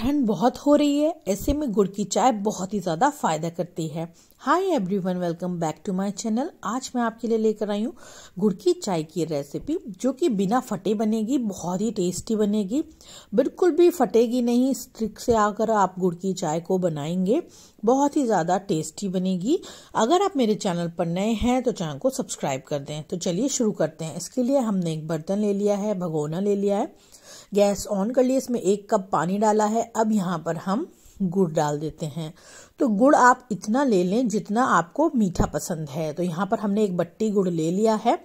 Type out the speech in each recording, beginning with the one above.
ठंड बहुत हो रही है ऐसे में गुड़ की चाय बहुत ही ज़्यादा फायदा करती है hi everyone welcome back to my channel आज मैं आपके लिए लेकर आई हूँ गुड़ की चाय की रेसिपी जो कि बिना फटे बनेगी बहुत ही टेस्टी बनेगी बिल्कुल भी फटेगी नहीं इस ट्रिक से आकर आप गुड़ की चाय को बनाएंगे बहुत ही ज़्यादा टेस्टी बनेगी अगर आप मेरे चैनल पर नए हैं तो चैनल को सब्सक्राइब कर दें तो चलिए शुरू करते हैं इसके लिए हमने एक बर्तन ले लिया है भगोना ले लिया है गैस ऑन कर लिए इसमें एक कप पानी डाला है अब यहाँ पर हम गुड़ डाल देते हैं तो गुड़ आप इतना ले लें जितना आपको मीठा पसंद है तो यहाँ पर हमने एक बट्टी गुड़ ले लिया है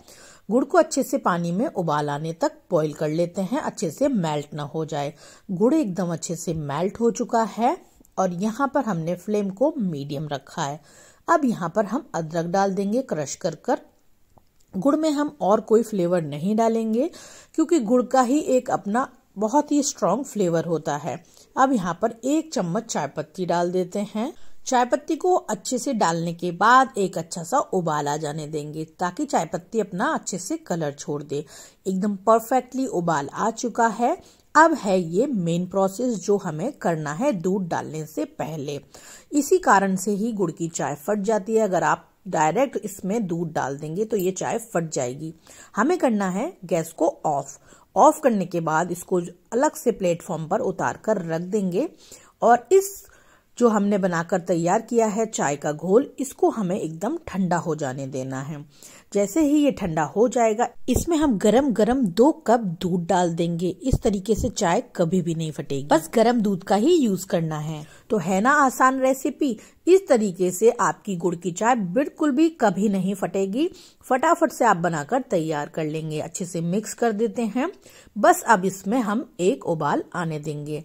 गुड़ को अच्छे से पानी में उबाल आने तक बॉईल कर लेते हैं अच्छे से मेल्ट ना हो जाए गुड़ एकदम अच्छे से मेल्ट हो चुका है और यहाँ पर हमने फ्लेम को मीडियम रखा है अब यहाँ पर हम अदरक डाल देंगे क्रश कर कर गुड़ में हम और कोई फ्लेवर नहीं डालेंगे क्योंकि गुड़ का ही एक अपना बहुत ही स्ट्रॉन्ग फ्लेवर होता है अब यहाँ पर एक चम्मच चाय पत्ती डाल देते हैं चाय पत्ती को अच्छे से डालने के बाद एक अच्छा सा उबाल आ जाने देंगे ताकि चाय पत्ती अपना अच्छे से कलर छोड़ दे एकदम परफेक्टली उबाल आ चुका है अब है ये मेन प्रोसेस जो हमें करना है दूध डालने से पहले इसी कारण से ही गुड़ की चाय फट जाती है अगर आप डायरेक्ट इसमें दूध डाल देंगे तो ये चाय फट जाएगी हमें करना है गैस को ऑफ ऑफ करने के बाद इसको अलग से प्लेटफॉर्म पर उतार कर रख देंगे और इस जो हमने बनाकर तैयार किया है चाय का घोल इसको हमें एकदम ठंडा हो जाने देना है जैसे ही ये ठंडा हो जाएगा इसमें हम गरम गरम दो कप दूध डाल देंगे इस तरीके से चाय कभी भी नहीं फटेगी बस गरम दूध का ही यूज करना है तो है ना आसान रेसिपी इस तरीके से आपकी गुड़ की चाय बिल्कुल भी कभी नहीं फटेगी फटाफट से आप बनाकर तैयार कर लेंगे अच्छे से मिक्स कर देते हैं बस अब इसमें हम एक उबाल आने देंगे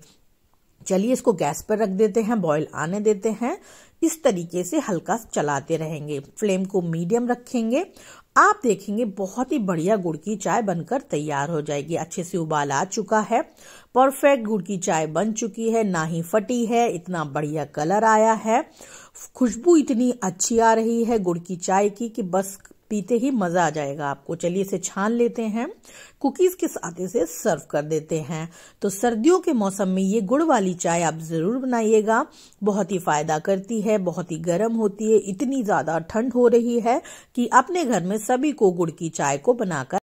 चलिए इसको गैस पर रख देते हैं बॉईल आने देते हैं इस तरीके से हल्का चलाते रहेंगे फ्लेम को मीडियम रखेंगे आप देखेंगे बहुत ही बढ़िया गुड़ की चाय बनकर तैयार हो जाएगी अच्छे से उबाल आ चुका है परफेक्ट गुड़ की चाय बन चुकी है ना ही फटी है इतना बढ़िया कलर आया है खुशबू इतनी अच्छी आ रही है गुड़ की चाय की कि बस पीते ही मजा आ जाएगा आपको चलिए इसे छान लेते हैं कुकीज के साथ इसे सर्व कर देते हैं तो सर्दियों के मौसम में ये गुड़ वाली चाय आप जरूर बनाइएगा बहुत ही फायदा करती है बहुत ही गर्म होती है इतनी ज्यादा ठंड हो रही है कि अपने घर में सभी को गुड़ की चाय को बनाकर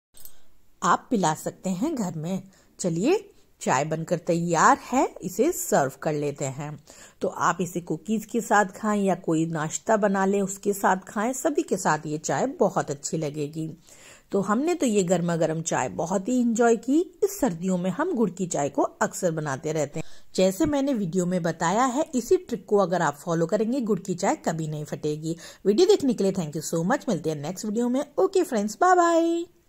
आप पिला सकते हैं घर में चलिए चाय बनकर तैयार है इसे सर्व कर लेते हैं तो आप इसे कुकीज़ के साथ खाएं या कोई नाश्ता बना लें उसके साथ खाएं सभी के साथ ये चाय बहुत अच्छी लगेगी तो हमने तो ये गर्मा गर्म चाय बहुत ही इंजॉय की इस सर्दियों में हम गुड़ की चाय को अक्सर बनाते रहते हैं जैसे मैंने वीडियो में बताया है इसी ट्रिक को अगर आप फॉलो करेंगे गुड़ की चाय कभी नहीं फटेगी वीडियो देखने के लिए थैंक यू सो मच मिलते हैं नेक्स्ट वीडियो में ओके फ्रेंड्स बाय बाय